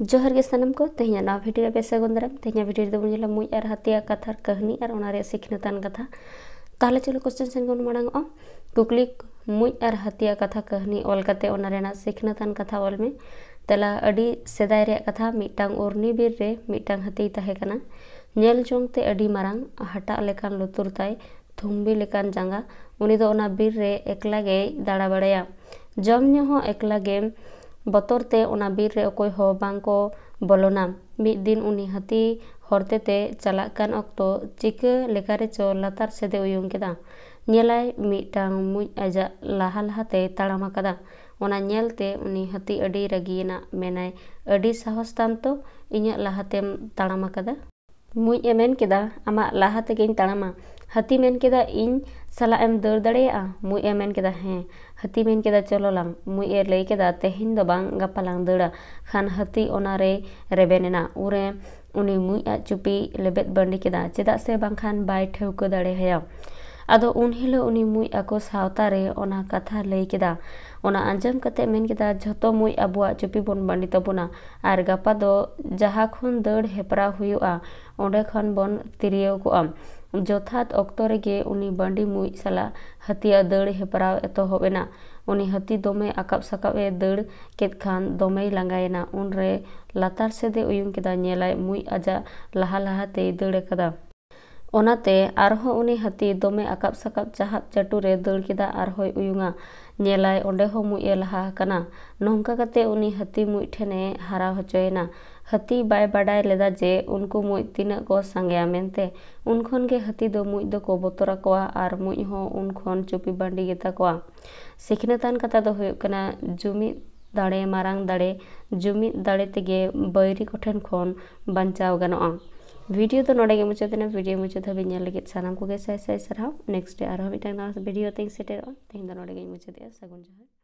जहर के सनम को तेहे ना भिडियो पैसा गंदर तेहे भिडियो दो बोल मुई और हतिया कथार कहानी और सिखनतान कथा तेल चलो कोश्चन सेन को माड़ कुकली मुज और हतिया कथा कहानी ऑलते सिखनतान कथा ऑल में तेला अभी सदाई कथा मिटांग उर्णीबीर मिटांग हती तहेना नल चंगते मारा हटाकान लुतुर तुम्बी लेकान जांगा उन बीर एक्ला दाड़ा बड़ा जमनु एक्लागे ᱵᱚᱛᱚᱨᱛᱮ ᱚᱱᱟ ᱵᱤᱨ ᱨᱮ ᱚᱠᱚᱭ ᱦᱚᱸ ᱵᱟᱝᱠᱚ ᱵᱚᱞᱚᱱᱟ ᱢᱤᱫ ᱫᱤᱱ ᱩᱱᱤ ᱦᱟᱹᱛᱤ ᱦᱚᱨᱛᱮᱛᱮ ᱪᱟᱞᱟᱜ ᱠᱟᱱ ᱚᱠᱛᱚ ᱪᱤᱠᱟᱹ ᱞᱮᱠᱟᱨᱮᱪᱚ ᱞᱟᱛᱟᱨ ᱥᱮᱫᱮ ᱩᱭᱩᱝ ᱠᱮᱫᱟ ᱧᱮᱞᱟᱭ ᱢᱤᱫᱴᱟᱝ ᱢᱩᱡ ᱟᱡᱟᱜ ᱞᱟᱦᱟ ᱞᱟᱦᱟᱛᱮᱭ ᱛᱟᱲᱟᱢ ᱟᱠᱟᱫᱟ ᱚᱱᱟ ᱧᱮᱞᱛᱮ ᱩᱱᱤ ᱦᱟᱹᱛᱤ ᱟᱹᱰᱤ ᱨᱟᱹᱜᱤᱭᱮᱱᱟ ᱢᱮᱱᱟᱭ ᱟᱹᱰᱤ ᱥᱟᱦᱚᱥ ᱛᱟᱢ ᱛᱚ ᱤᱧᱟᱹᱜ ᱞᱟᱦᱟᱛᱮᱢ ᱛᱟᱲᱟᱢ ᱟᱠᱟᱫᱟ ᱢᱩᱡ ᱮ ᱢᱮᱱ ᱠᱮᱫᱟ ᱟᱢᱟᱜ ᱞᱟᱦᱟ ᱛᱮᱜᱮᱧ ᱛᱟᱲᱟᱢᱟ हाथी मन के इन साला एम दर दड़ा मुई एम के हाँ हाथी मन के चलो लाम मुई ए लैक तेहन दो गपाला दड़ा खान हाथी ओनारे रेबेना उरे उनी मुई चुपी लेबेद बंडी के चेदा से बाखान बै ठेक दड़े हया अद उन हिलोनी मुई आको सातारे कथा लैकदा आजम जो तो मुई अब चुपी बन बाडी तबना और गपा दो जहाँ खन दड़ हेपरा खन बन तिरियोग जथात अक्तरगे बाडी मुई साला हतिया दड़ हेपरा एतना उन्हीं हती दमे आकब साकब दड़ कद खान दमे लांगाएना उनरे लतार सेदे उयुंगा आजा लहा लहाते दड़ेदा ओनाते आरहो उनी हाथी दमे आकाब साकाब चाहाब चाटू रे दुल किदा आरहोय उयुंगा नेलाय ओंडे हो मुय एलहा कना नोंका कते उनी हाथी मुय ठेने हारा होचोयना हती बाय बाडाय लेदा जे उनकु मुय तिना को संगया मेंते उनखोन के हाथी दो मुय दो को बतोरा कोआ आर मुय हो उनखोन चुपी बांडी गेता कोआ सिखनेतान कता दो होयो कना जुमी दाड़े मारांग दाड़े जुमी दाड़े तेगे बैरी कोठेन खोन बंचाव गनोआ वीडियो तो नोड़े मुचाद वीडियो मुचाद तो हमें लगे सामान को सारा नेक्स्ट डे और मिट्टन वीडियो तीन सेटेर तेज मुचादे सगुन जहाँ